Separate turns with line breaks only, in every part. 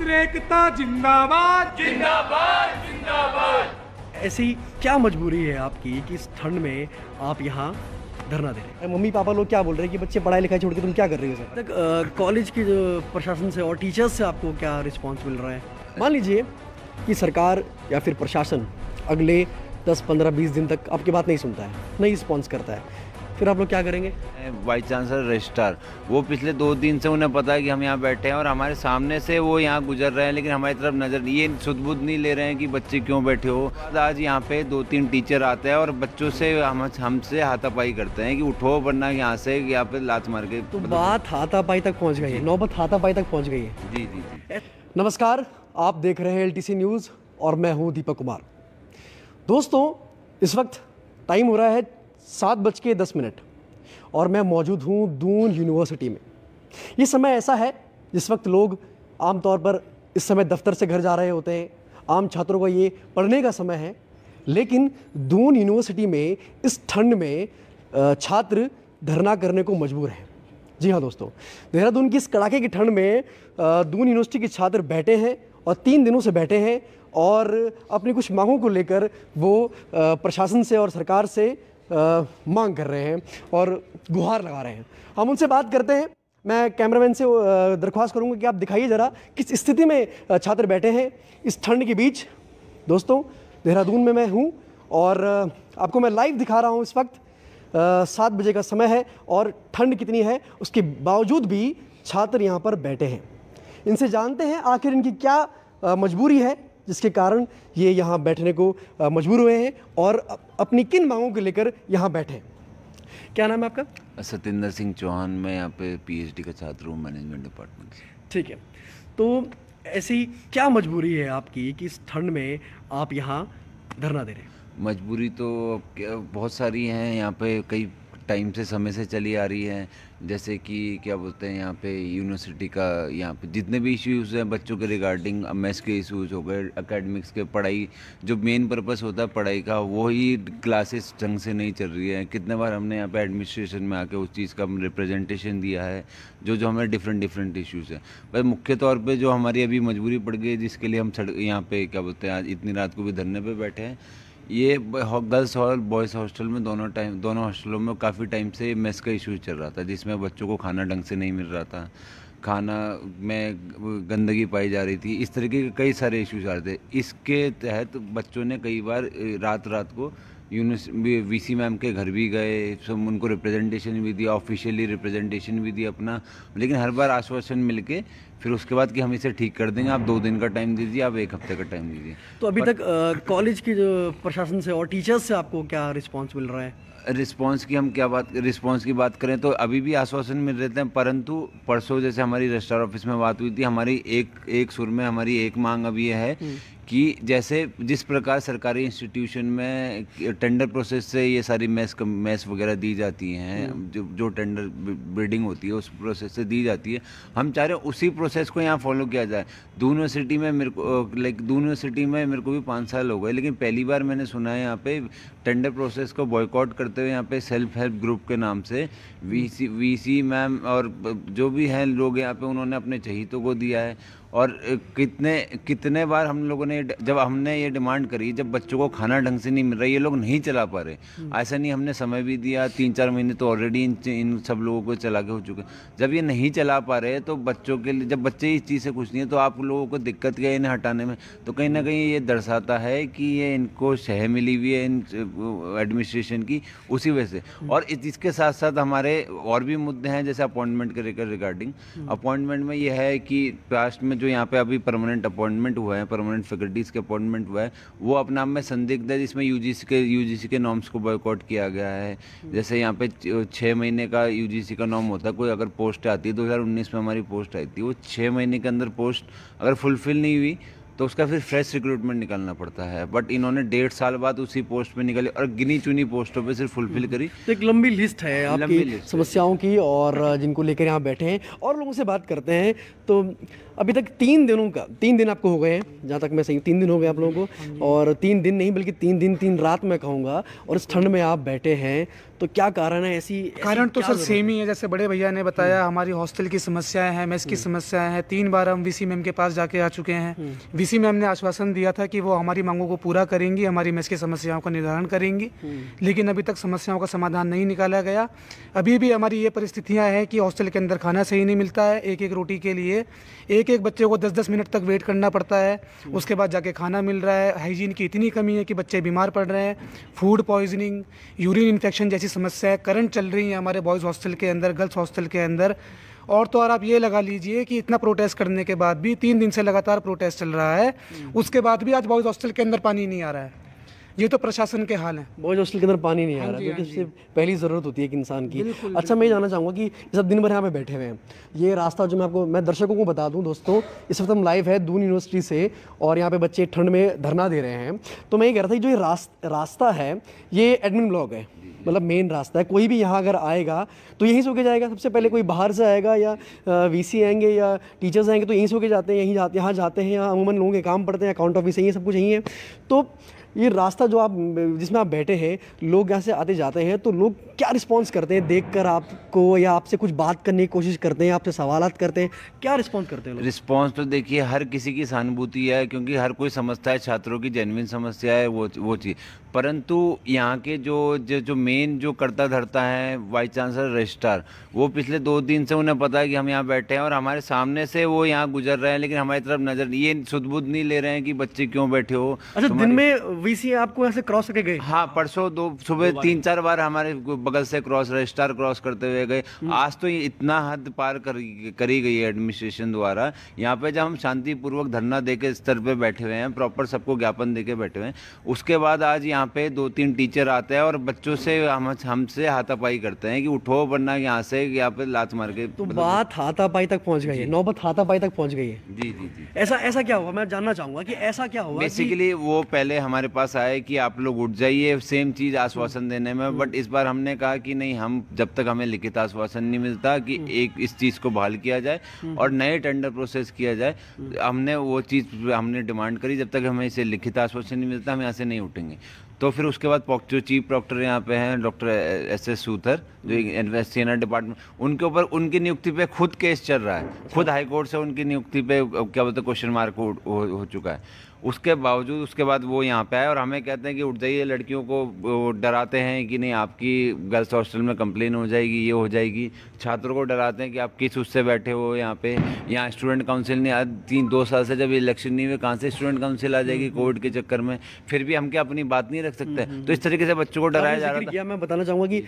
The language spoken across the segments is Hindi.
मित्रता जिंदाबाद जिंदाबाद जिंदाबाद ऐसी क्या मजबूरी है आपकी कि इस ठंड में आप यहाँ धरना दे रहे हैं मम्मी पापा लोग क्या बोल रहे हैं कि बच्चे पढ़ाई लिखाई छोड़ के तुम क्या कर रहे हो सर तक कॉलेज के जो प्रशासन से और टीचर्स से आपको क्या रिस्पॉन्स मिल रहा है मान लीजिए कि सरकार या फिर प्रशासन अगले दस पंद्रह बीस दिन तक आपकी बात नहीं सुनता है नहीं रिस्पॉन्स करता है फिर आप लोग क्या करेंगे
वाइस चांसलर रजिस्ट्रार वो पिछले दो दिन से उन्हें पता है कि हम यहाँ बैठे हैं और हमारे सामने से वो यहाँ गुजर रहे हैं लेकिन हमारी तरफ नज़र ये सुदबुद नहीं ले रहे हैं कि बच्चे क्यों बैठे हो आज यहाँ पे दो तीन टीचर आते हैं और बच्चों से हम हमसे हाथापाई करते हैं कि उठो वरना यहाँ से यहाँ पे लात मार के तो बात
हाथापाई तक पहुँच गई है नौबत हाथापाई तक पहुँच गई है
जी जी जी
नमस्कार आप देख रहे हैं एल न्यूज़ और मैं हूँ दीपक कुमार दोस्तों इस वक्त टाइम हो रहा है सात बज के दस मिनट और मैं मौजूद हूँ दून यूनिवर्सिटी में ये समय ऐसा है जिस वक्त लोग आमतौर पर इस समय दफ्तर से घर जा रहे होते हैं आम छात्रों का ये पढ़ने का समय है लेकिन दून यूनिवर्सिटी में इस ठंड में छात्र धरना करने को मजबूर हैं जी हाँ दोस्तों देहरादून की इस कड़ाके की ठंड में दून यूनिवर्सिटी के छात्र बैठे हैं और तीन दिनों से बैठे हैं और अपनी कुछ मांगों को लेकर वो प्रशासन से और सरकार से मांग कर रहे हैं और गुहार लगा रहे हैं हम उनसे बात करते हैं मैं कैमरामैन से दरख्वास्त करूंगा कि आप दिखाइए ज़रा किस स्थिति में छात्र बैठे हैं इस ठंड के बीच दोस्तों देहरादून में मैं हूँ और आपको मैं लाइव दिखा रहा हूँ इस वक्त सात बजे का समय है और ठंड कितनी है उसके बावजूद भी छात्र यहाँ पर बैठे हैं इनसे जानते हैं आखिर इनकी क्या मजबूरी है जिसके कारण ये यहाँ बैठने को मजबूर हुए हैं और अपनी किन मांगों को लेकर यहाँ बैठे क्या नाम है आपका
सतेंद्र सिंह चौहान मैं यहाँ पे पीएचडी का छात्र हूँ मैनेजमेंट डिपार्टमेंट से ठीक है तो ऐसी क्या मजबूरी है
आपकी कि इस ठंड में आप यहाँ धरना दे रहे हैं
मजबूरी तो बहुत सारी हैं यहाँ पे कई टाइम से समय से चली आ रही है जैसे कि क्या बोलते हैं यहाँ पे यूनिवर्सिटी का यहाँ पे जितने भी इश्यूज़ हैं बच्चों के रिगार्डिंग मैथ्स के इश्यूज़ हो गए अकेडमिक्स के पढ़ाई जो मेन पर्पस होता है पढ़ाई का वही क्लासेस ढंग से नहीं चल रही है कितने बार हमने यहाँ पे एडमिनिस्ट्रेशन में आके उस चीज़ का रिप्रेजेंटेशन दिया है जो जो हमारे डिफरेंट डिफरेंट इशूज़ हैं पर मुख्य तौर पर जो हमारी अभी मजबूरी पड़ गई जिसके लिए हम सड़क यहाँ पे क्या बोलते हैं आज इतनी रात को भी धरने पर बैठे हैं ये गर्ल्स और बॉयज़ हॉस्टल में दोनों टाइम दोनों हॉस्टलों में काफ़ी टाइम से मेस का इशू चल रहा था जिसमें बच्चों को खाना ढंग से नहीं मिल रहा था खाना में गंदगी पाई जा रही थी इस तरीके के कई सारे इश्यूज आ रहे थे इसके तहत बच्चों ने कई बार रात रात को यूनिस वीसी मैम के घर भी गए सब उनको रिप्रेजेंटेशन भी दिया ऑफिशियली रिप्रेजेंटेशन भी दिया अपना लेकिन हर बार आश्वासन मिलके फिर उसके बाद कि हम इसे ठीक कर देंगे आप दो दिन का टाइम दीजिए आप एक हफ्ते का टाइम दीजिए तो अभी तक
कॉलेज की जो प्रशासन से और टीचर्स से आपको क्या रिस्पॉन्स मिल रहा
है रिस्पॉन्स की हम क्या बात रिस्पॉन्स की बात करें तो अभी भी आश्वासन मिल रहे हैं परंतु परसों जैसे हमारी रजिस्ट्रार ऑफिस में बात हुई थी हमारी एक एक सुर में हमारी एक मांग अब यह है हम्म। कि जैसे जिस प्रकार सरकारी इंस्टीट्यूशन में टेंडर प्रोसेस से ये सारी मैस मैस वगैरह दी जाती हैं हम्म। जो जो टेंडर बिल्डिंग होती है उस प्रोसेस से दी जाती है हम चाह रहे हैं उसी प्रोसेस प्रोसेस को यहाँ फॉलो किया जाए दोनों सिटी में मेरे को लाइक दोनों यूनिवर्सिटी में मेरे को भी पाँच साल हो गए लेकिन पहली बार मैंने सुना है यहाँ पे टेंडर प्रोसेस को बॉयकॉट करते हुए यहाँ पे सेल्फ हेल्प ग्रुप के नाम से वीसी वीसी मैम और जो भी हैं लोग यहाँ पे उन्होंने अपने चहितों को दिया है और कितने कितने बार हम लोगों ने जब हमने ये डिमांड करी जब बच्चों को खाना ढंग से नहीं मिल रहा ये लोग नहीं चला पा रहे हम्म। ऐसा नहीं हमने समय भी दिया तीन चार महीने तो ऑलरेडी इन, इन सब लोगों को चला के हो चुके जब ये नहीं चला पा रहे तो बच्चों के लिए जब बच्चे इस चीज़ से खुश नहीं है तो आप लोगों को दिक्कत क्या इन्हें हटाने में तो कहीं ना कहीं ये दर्शाता है कि ये इनको शह मिली हुई है इन एडमिनिस्ट्रेशन की उसी वजह से हम्म। और इसके साथ साथ हमारे और भी मुद्दे हैं जैसे अपॉइंटमेंट के रिगार्डिंग हम्म। अपॉइंटमेंट में यह है कि पास्ट में जो यहाँ पे अभी परमानेंट अपॉइंटमेंट हुआ है परमानेंट फैकल्टीज़ के अपॉइंटमेंट हुआ है वो अपने आप में संदिग्ध है जिसमें यू के यू के नॉर्म्स को बॉयकॉट किया गया है जैसे यहाँ पे छः महीने का यू का नॉर्म होता है कोई अगर पोस्ट आती है दो में हमारी पोस्ट आई थी वो छः महीने के अंदर पोस्ट अगर फुलफिल नहीं हुई तो उसका फिर फ्रेश रिक्रूटमेंट निकालना पड़ता है बट इन्होंने डेढ़ साल बाद उसी पोस्ट पे निकाली और गिनी चुनी पोस्टों पे सिर्फ फुलफिल हम्म। करी तो एक लंबी लिस्ट है आपकी लिस्ट
समस्याओं है। की और जिनको लेकर यहाँ बैठे हैं और लोगों से बात करते हैं तो अभी तक तीन दिनों का तीन दिन आपको हो गए हैं जहाँ तक मैं सही तीन दिन हो गए आप लोगों को और तीन दिन नहीं बल्कि तीन दिन तीन रात मैं कहूँगा और इस ठंड में आप बैठे हैं तो क्या कारण है ऐसी कारण तो सर सेम ही है जैसे बड़े भैया ने बताया हम्म। हमारी हॉस्टल की समस्याएं हैं मेस की हम्म। समस्याएं हैं तीन बार हम वीसी मैम के पास जाके आ चुके हैं वीसी मैम हम्म। ने आश्वासन दिया था कि वो हमारी मांगों को पूरा करेंगी हमारी मेस की समस्याओं का निर्धारण करेंगी लेकिन अभी तक समस्याओं का समाधान नहीं निकाला गया अभी भी हमारी ये परिस्थितियाँ हैं कि हॉस्टल के अंदर खाना सही नहीं मिलता है एक एक रोटी के लिए एक एक एक बच्चे को दस दस मिनट तक वेट करना पड़ता है उसके बाद जाके खाना मिल रहा है हाइजीन की इतनी कमी है कि बच्चे बीमार पड़ रहे हैं फूड पॉइजनिंग यूरिन इन्फेक्शन जैसी समस्याएं करंट चल रही हैं हमारे बॉयज़ हॉस्टल के अंदर गर्ल्स हॉस्टल के अंदर और तो और आप ये लगा लीजिए कि इतना प्रोटेस्ट करने के बाद भी तीन दिन से लगातार प्रोटेस्ट चल रहा है उसके बाद भी आज बॉयज़ हॉस्टल के अंदर पानी नहीं आ रहा है ये तो प्रशासन के हाल है बोझ हॉस्टल के अंदर पानी नहीं आ हाँ रहा क्योंकि इससे हाँ पहली ज़रूरत होती है एक इंसान की अच्छा मैं जानना चाहूँगा कि सब दिन भर यहाँ पे बैठे हुए हैं ये रास्ता जो मैं आपको मैं दर्शकों को बता दूँ दोस्तों इस वक्त हम लाइव है दून यूनिवर्सिटी से और यहाँ पे बच्चे ठंड में धरना दे रहे हैं तो मैं ये कह रहा था कि जो ये रास्ता है ये एडमिन ब्लॉक है मतलब मेन रास्ता है कोई भी यहाँ अगर आएगा तो यहीं से होके जाएगा सबसे पहले कोई बाहर से आएगा या वीसी आएंगे या टीचर्स आएंगे तो यहीं से होके जाते हैं यहीं जाते यहाँ जाते हैं यहाँ अमूमन लोगों के काम पड़ते हैं अकाउंट ऑफिस यहीं सब कुछ यहीं है तो ये रास्ता जो आप जिसमें आप बैठे हैं लोग यहाँ से आते जाते हैं तो लोग क्या रिस्पॉन्स करते हैं देख कर आपको या आपसे कुछ बात करने की कोशिश करते हैं आपसे सवाल करते हैं क्या रिस्पॉन्स करते
हैं रिस्पॉन्स तो देखिए हर किसी की सहानुभूति है क्योंकि हर कोई समझता है छात्रों की जेनविन समस्या है वो वो चीज़ परंतु यहाँ के जो जो जो मेन जो करता धरता है वाइस चांसलर रजिस्ट्रार वो पिछले दो दिन से उन्हें पता है कि हम यहाँ बैठे हैं और हमारे सामने से वो यहाँ गुजर रहे हैं लेकिन हमारी तरफ नज़र ये सुधबुद नहीं ले रहे हैं कि बच्चे क्यों बैठे हो अच्छा दिन में वीसी आपको ऐसे क्रॉस करके गए हाँ परसों दो सुबह तीन चार बार हमारे बगल से क्रॉस रजिस्ट्रार क्रॉस करते हुए गए हम्म। आज तो ये इतना हद पार करी गई है एडमिनिस्ट्रेशन द्वारा यहाँ पे जब हम शांतिपूर्वक धरना दे के स्तर पर बैठे हुए हैं प्रॉपर सबको ज्ञापन दे के बैठे हुए हैं उसके बाद आज यहाँ यहाँ पे दो तीन टीचर आते हैं और बच्चों से हम हमसे हाथापाई करते हैं कि उठो वरना यहाँ से यहाँ पे लात मार के तो मतलब बात
हाथापाई तक पहुँच गई है नौबत हाथापाई तक पहुँच गई है जी जी जी ऐसा ऐसा क्या हुआ मैं जानना चाहूंगा कि ऐसा क्या
हुआ बेसिकली वो पहले हमारे पास आए कि आप लोग उठ जाइए सेम चीज़ आश्वासन हम्म। देने में बट हम्म। इस बार हमने कहा कि नहीं हम जब तक हमें लिखित आश्वासन नहीं मिलता कि हम्म। एक इस चीज़ को बहाल किया जाए और नए टेंडर प्रोसेस किया जाए हमने वो चीज़ हमने डिमांड करी जब तक हमें इसे लिखित आश्वासन नहीं मिलता हम यहाँ से नहीं उठेंगे तो फिर उसके बाद जो चीफ डॉक्टर यहाँ पे हैं डॉक्टर एस एस सूथर जो सेना डिपार्टमेंट उनके ऊपर उनकी नियुक्ति पे खुद केस चल रहा है खुद अच्छा। हाईकोर्ट से उनकी नियुक्ति पे क्या बोलते क्वेश्चन मार्क हो, हो चुका है उसके बावजूद उसके बाद वो यहाँ पे आए और हमें कहते हैं कि उठ जाइए लड़कियों को डराते हैं कि नहीं आपकी गर्ल्स हॉस्टल में कंप्लेन हो जाएगी ये हो जाएगी छात्रों को डराते हैं कि आप किस उससे बैठे हो यहाँ पे यहाँ स्टूडेंट काउंसिल ने आज तीन दो साल से जब इलेक्शन नहीं हुए कहाँ से स्टूडेंट काउंसिल आ जाएगी हम्म, हम्म। कोविड के चक्कर में फिर भी हम क्या अपनी बात नहीं रख सकते हम्म, तो इस तरीके से बच्चों को डराया जा रहा
है मैं बताना चाहूँगा कि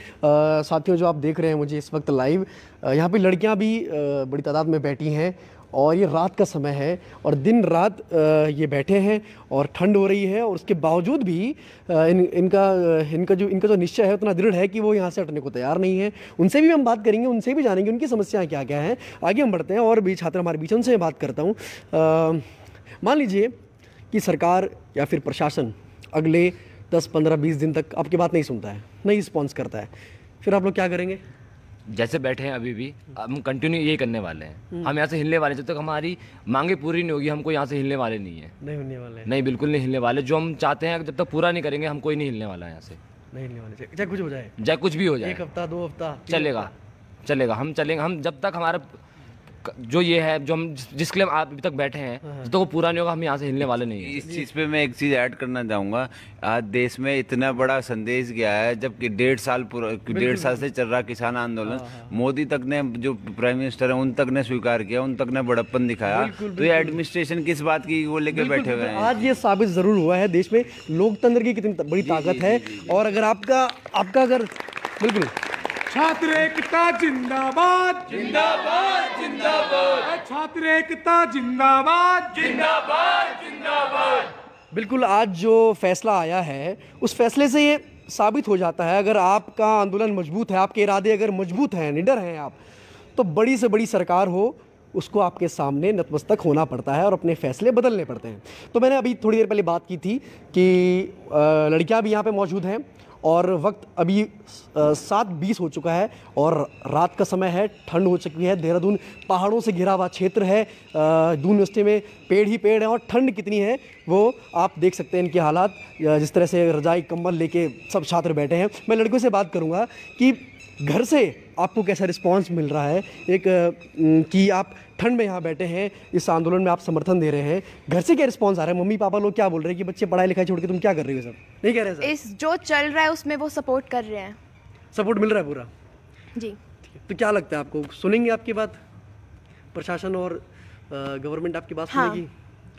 साथियों जो आप देख रहे हैं मुझे इस वक्त लाइव यहाँ पर लड़कियाँ भी बड़ी तादाद में बैठी हैं और ये रात का समय है और दिन रात ये बैठे हैं और ठंड हो रही है और उसके बावजूद भी इन इनका इनका जो इनका जो निश्चय है उतना दृढ़ है कि वो यहाँ से हटने को तैयार नहीं है उनसे भी हम बात करेंगे उनसे भी जानेंगे उनकी समस्याएँ क्या क्या हैं आगे हम बढ़ते हैं और भी छात्र हमारे बीच उनसे बात करता हूँ मान लीजिए कि सरकार या फिर प्रशासन अगले दस पंद्रह बीस दिन तक आपकी बात नहीं सुनता है नहीं रिस्पॉन्स करता है फिर आप लोग क्या करेंगे
जैसे बैठे हैं अभी भी हम कंटिन्यू यही करने वाले हैं हम यहाँ से हिलने वाले जब तक हमारी मांगे पूरी नहीं होगी हमको यहाँ से हिलने वाले नहीं है
नहीं हिलने वाले नहीं
बिल्कुल नहीं हिलने वाले जो हम चाहते हैं जब तक पूरा नहीं करेंगे हम कोई नहीं हिलने वाला है यहाँ से
नहीं हिलने वाले चाहे कुछ हो जाए
चाहे कुछ भी हो जाए एक
हफ्ता दो हफ्ता चलेगा
चलेगा हम चलेंगे हम जब तक हमारा जो ये है जो हम जिसके लिए आप अभी तक बैठे हैं तो वो पूरा नहीं होगा हम यहाँ से हिलने वाले नहीं हैं इस चीज़ पे मैं एक चीज़ ऐड करना चाहूँगा आज देश में इतना बड़ा संदेश गया है जबकि डेढ़ साल पूरा डेढ़ साल से चल रहा किसान आंदोलन हाँ, हाँ। मोदी तक ने जो प्राइम मिनिस्टर है उन तक ने स्वीकार किया उन तक ने बड़प्पन दिखाया तो ये एडमिनिस्ट्रेशन किस बात की वो लेकर बैठे हुए हैं आज
ये साबित ज़रूर हुआ है देश में लोकतंत्र की कितनी बड़ी ताकत है और अगर आपका आपका अगर बिल्कुल छात्र एकता जिंदाबाद
जिंदाबाद जिंदाबाद छात्र एकता जिंदाबाद जिंदाबाद जिंदाबाद
बिल्कुल आज जो फैसला आया है उस फैसले से ये साबित हो जाता है अगर आपका आंदोलन मजबूत है आपके इरादे अगर मजबूत हैं निडर हैं आप तो बड़ी से बड़ी सरकार हो उसको आपके सामने नतमस्तक होना पड़ता है और अपने फैसले बदलने पड़ते हैं तो मैंने अभी थोड़ी देर पहले बात की थी कि लड़कियां भी यहाँ पे मौजूद हैं और वक्त अभी सात बीस हो चुका है और रात का समय है ठंड हो चुकी है देहरादून पहाड़ों से घिरा हुआ क्षेत्र है दून यूनिवर्सिटी में पेड़ ही पेड़ है और ठंड कितनी है वो आप देख सकते हैं इनके हालात जिस तरह से रजाई कम्बल लेके सब छात्र बैठे हैं मैं लड़कों से बात करूँगा कि घर से आपको कैसा रिस्पांस मिल रहा है एक कि आप ठंड में यहाँ बैठे हैं इस आंदोलन में आप समर्थन दे रहे हैं घर से क्या रिस्पांस आ रहा है मम्मी पापा लोग क्या बोल रहे हैं कि बच्चे पढ़ाई लिखाई छोड़ के तुम क्या कर रहे हो सर नहीं कह रहे
सर इस जो चल रहा है उसमें वो सपोर्ट कर रहे हैं
सपोर्ट मिल रहा है पूरा जी तो क्या लगता है आपको सुनेंगे आपकी बात प्रशासन और गवर्नमेंट आपकी बात हाँ। सुनेगी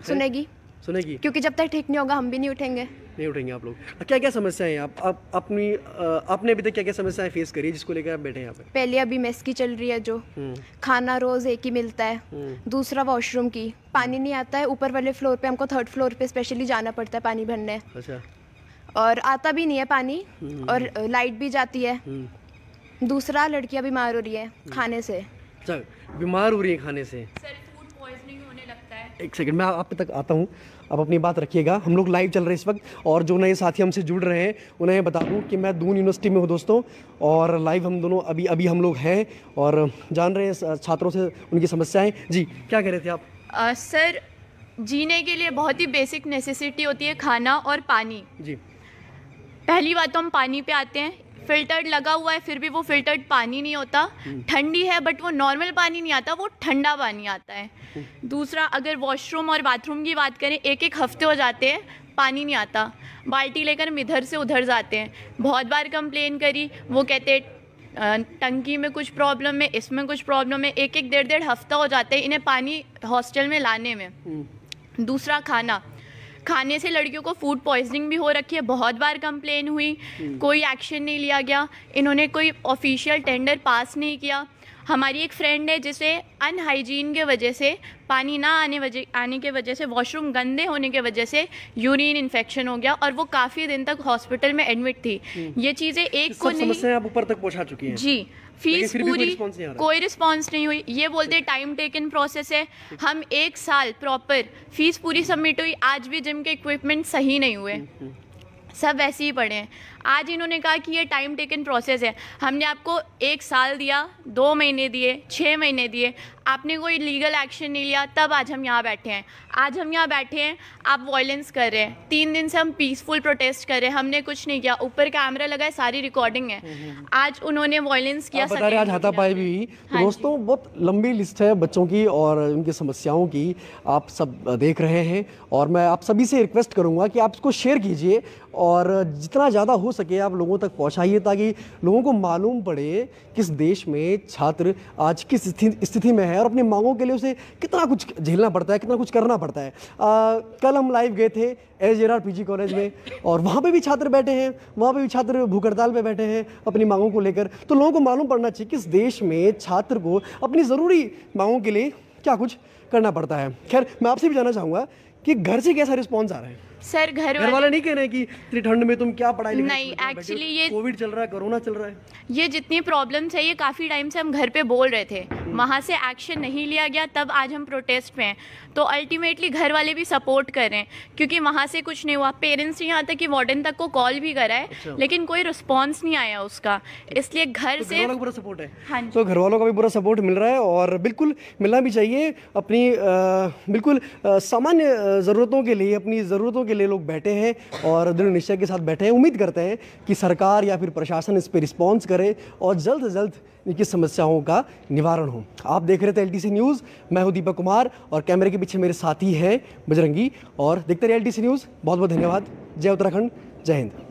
सुनेगी सुनेगी क्योंकि
जब तक ठीक नहीं होगा हम भी नहीं उठेंगे
नहीं उठेंगे आप लोग क्या क्या समस्याएं आप आप अपनी आपने अभी तक क्या क्या समस्याएं फेस करी है जिसको लेकर आप बैठे यहाँ पे
पहले अभी मेस की चल रही है जो हम्म। खाना रोज एक ही मिलता है हम्म। दूसरा वॉशरूम की पानी नहीं आता है ऊपर वाले फ्लोर पे हमको थर्ड फ्लोर पे स्पेशली जाना पड़ता है पानी भरने अच्छा और आता भी नहीं है पानी हम्म। और लाइट भी जाती है दूसरा लड़कियाँ बीमार हो रही है खाने से
अच्छा, बीमार हो रही है खाने से सर फूड होने लगता है एक सेकंड मैं आप तक आता हूँ आप अपनी बात रखिएगा हम लोग लाइव चल रहे हैं इस वक्त और जो नए साथी हमसे जुड़ रहे हैं उन्हें बता दूँ कि मैं दून यूनिवर्सिटी में हूँ दोस्तों और लाइव हम दोनों अभी अभी हम लोग हैं और जान रहे हैं छात्रों से उनकी समस्याएँ जी क्या कह रहे थे आप
सर जीने के लिए बहुत ही बेसिक नेसेसिटी होती है खाना और पानी जी पहली बात तो हम पानी पे आते हैं फिल्टर्ड लगा हुआ है फिर भी वो फिल्टर्ड पानी नहीं होता ठंडी है बट वो नॉर्मल पानी नहीं आता वो ठंडा पानी आता है दूसरा अगर वॉशरूम और बाथरूम की बात करें एक एक हफ्ते हो जाते हैं पानी नहीं आता बाल्टी लेकर हम इधर से उधर जाते हैं बहुत बार कंप्लेन करी वो कहते टंकी में कुछ प्रॉब्लम है इसमें कुछ प्रॉब्लम है एक एक डेढ़ डेढ़ हफ्ता हो जाता है इन्हें पानी हॉस्टल में लाने में
हम्म।
दूसरा खाना खाने से लड़कियों को फूड पॉइजनिंग भी हो रखी है बहुत बार कंप्लेन हुई हम्म। कोई एक्शन नहीं लिया गया इन्होंने कोई ऑफिशियल टेंडर पास नहीं किया हमारी एक फ्रेंड है जिसे अनहाइजीन के वजह से पानी ना आने वजह आने के वजह से वॉशरूम गंदे होने के वजह से यूरिन इन्फेक्शन हो गया और वो काफ़ी दिन तक हॉस्पिटल में एडमिट थी हम्म। ये चीज़ें एक को नहीं
ऊपर तक पहुंचा चुकी हैं जी
फीस पूरी कोई रिस्पॉन्स नहीं हुई ये बोलते टाइम टेकन प्रोसेस है हम एक साल प्रॉपर फीस पूरी सबमिट हुई आज भी जिम के इक्विपमेंट सही नहीं हुए हम्म, हम्म। सब वैसे ही पड़े हैं आज इन्होंने कहा कि ये टाइम टेकन प्रोसेस है हमने आपको एक साल दिया दो महीने दिए छः महीने दिए आपने कोई लीगल एक्शन नहीं लिया तब आज हम यहाँ बैठे हैं आज हम यहाँ बैठे हैं आप वॉयलेंस कर रहे हैं तीन दिन से हम पीसफुल प्रोटेस्ट कर रहे हैं हमने कुछ नहीं किया ऊपर कैमरा लगा है सारी रिकॉर्डिंग है हम्म, हम्म, हम्म। आज उन्होंने वॉयलेंस किया बता रहे आज
हाथापाई भी हाँ तो दोस्तों बहुत लंबी लिस्ट है बच्चों की और उनकी समस्याओं की आप सब देख रहे हैं और मैं आप सभी से रिक्वेस्ट करूँगा कि आप इसको शेयर कीजिए और जितना ज़्यादा हो सके आप लोगों तक पहुँचाइए ताकि लोगों को मालूम पड़े किस देश में छात्र आज किस स्थिति में है और अपनी मांगों के लिए उसे कितना कुछ झेलना पड़ता है कितना कुछ करना पड़ता है आ, कल हम लाइव गए थे एच आर पी कॉलेज में और वहाँ पे भी छात्र बैठे हैं वहाँ पे भी छात्र भूख हड़ताल पर बैठे हैं अपनी मांगों को लेकर तो लोगों को मालूम पड़ना चाहिए किस देश में छात्र को अपनी ज़रूरी मांगों के लिए क्या कुछ करना पड़ता है खैर मैं आपसे भी जानना चाहूँगा कि घर से कैसा रिस्पॉन्स आ रहा है सर घर घर वाले नहीं कह रहे की इतनी ठंड में तुम क्या पढ़ाई नहीं एक्चुअली
ये कोविड चल रहा है कोरोना चल रहा है ये जितनी प्रॉब्लम्स है ये काफ़ी टाइम से हम घर पे बोल रहे थे हम्म। वहाँ से एक्शन नहीं लिया गया तब आज हम प्रोटेस्ट में हैं तो अल्टीमेटली घर वाले भी सपोर्ट करें क्योंकि वहाँ से कुछ नहीं हुआ पेरेंट्स ने यहाँ तक कि वार्डन तक को कॉल भी करा है अच्छा। लेकिन कोई रिस्पॉन्स नहीं आया उसका इसलिए घर तो से बुरा
सपोर्ट है हाँ तो घर वालों का भी बुरा सपोर्ट मिल रहा है और बिल्कुल मिलना भी चाहिए अपनी आ, बिल्कुल सामान्य ज़रूरतों के लिए अपनी ज़रूरतों के के लिए लोग बैठे हैं और दृढ़ निश्चय के साथ बैठे हैं उम्मीद करते हैं कि सरकार या फिर प्रशासन इस पर रिस्पॉन्स करे और जल्द से जल्द इनकी समस्याओं का निवारण हो आप देख रहे थे एलटीसी न्यूज़ मैं हूँ दीपक कुमार और कैमरे के पीछे मेरे साथी हैं बजरंगी और देखते रहे एलटीसी न्यूज़ बहुत बहुत धन्यवाद जय उत्तराखंड जय हिंद